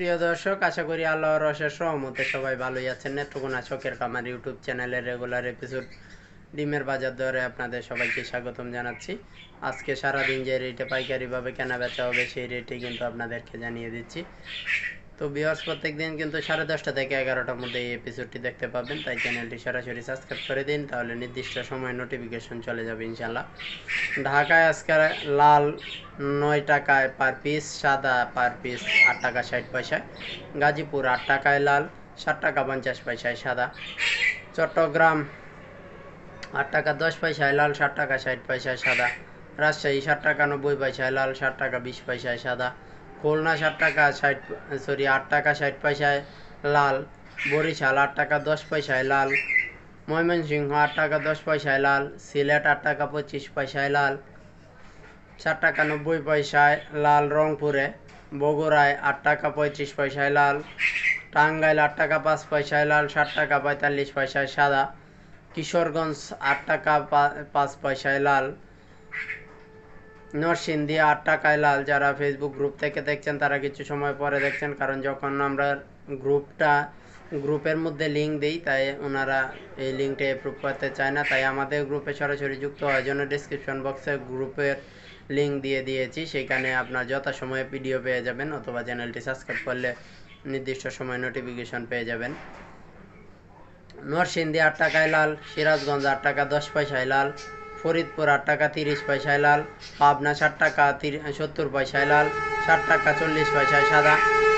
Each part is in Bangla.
প্রিয় দর্শক আশা করি আল্লাহ রসের সহমতে সবাই ভালোই আছেন নেত্রকোনা শখের খামার ইউটিউব চ্যানেলের রেগুলার এপিসোড ডিমের বাজার দরে আপনাদের সবাইকে স্বাগতম জানাচ্ছি আজকে সারাদিন যে রেটে পাইকারিভাবে কেনা বেচা হবে সেই রেটে কিন্তু আপনাদেরকে জানিয়ে দিচ্ছি তো বিহার্স প্রত্যেক দিন কিন্তু সাড়ে দশটা থেকে এগারোটার মধ্যে এই এপিসোডটি দেখতে পাবেন তাই চ্যানেলটি সরাসরি সাবস্ক্রাইব করে দিন তাহলে নির্দিষ্ট সময় নোটিফিকেশন চলে যাবে ইনশাল্লাহ ঢাকায় আজকে লাল নয় টাকায় পার পিস সাদা পার পিস আট টাকা ষাট পয়সায় গাজীপুর আট টাকায় লাল ষাট টাকা পঞ্চাশ পয়সায় সাদা চট্টগ্রাম আট টাকা দশ পয়সায় লাল ষাট টাকা ষাট পয়সায় সাদা রাজশাহী ষাট টাকা নব্বই পয়সায় লাল ষাট টাকা বিশ পয়সায় সাদা খুলনা সাত টাকা ষাট সরি আট টাকা ষাট পয়সায় লাল বরিশাল আট টাকা দশ পয়সায় লাল ময়মনসিংহ আট টাকা দশ পয়সায় লাল সিলেট আট টাকা পঁচিশ পয়সায় লাল চার টাকা নব্বই পয়সায় লাল রংপুরে বগুড়ায় আট টাকা পঁয়ত্রিশ পয়সায় লাল টাঙ্গাইল আট টাকা পাঁচ পয়সায় লাল ষাট টাকা পঁয়তাল্লিশ পয়সায় সাদা কিশোরগঞ্জ আট টাকা পাঁচ পয়সায় লাল নরসিংদী আটটা টাকায় লাল যারা ফেসবুক গ্রুপ থেকে দেখছেন তারা কিছু সময় পরে দেখছেন কারণ যখন আমরা গ্রুপটা গ্রুপের মধ্যে লিঙ্ক দিই তাই ওনারা এই লিঙ্কটা এপ্রুভ করতে চায় না তাই আমাদের গ্রুপে সরাসরি যুক্ত হওয়ার জন্য ডিসক্রিপশন বক্সে গ্রুপের লিঙ্ক দিয়ে দিয়েছি সেখানে আপনার যথাসময়ে পিডিও পেয়ে যাবেন অথবা চ্যানেলটি সাবস্ক্রাইব করলে নির্দিষ্ট সময় নোটিফিকেশন পেয়ে যাবেন নরসিংদী আট টাকায় লাল সিরাজগঞ্জ আট টাকা দশ পয়সায় লাল ফরিদপুর আট টাকা তিরিশ পয়সায় লাল পাবনা ষাট টাকা সত্তর পয়সায় লাল ষাট টাকা চল্লিশ পয়সায় সাদা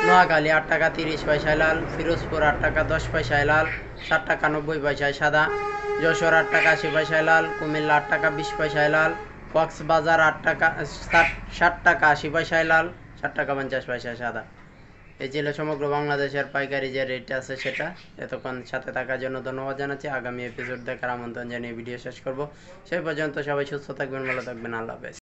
নোয়াখালী আট টাকা তিরিশ পয়সায় লাল ফিরোজপুর আট টাকা দশ পয়সায় লাল ষাট টাকা নব্বই পয়সায় সাদা যশোর আট টাকা আশি পয়সায় লাল কুমিল্লা আট টাকা বিশ পয়সায় লাল কক্সবাজার আট টাকা ষাট টাকা আশি পয়সায় লাল ষাট টাকা পঞ্চাশ পয়সায় সাদা এই ছিল সমগ্র বাংলাদেশের পাইকারি যে রেট আছে সেটা এতক্ষণ সাথে থাকার জন্য ধন্যবাদ জানাচ্ছি আগামী এপিসোড দেখার আমন্ত্রণ জানিয়ে ভিডিও শেষ করব সেই পর্যন্ত সবাই সুস্থ থাকবেন ভালো থাকবেন আল্লাহ হাফেজ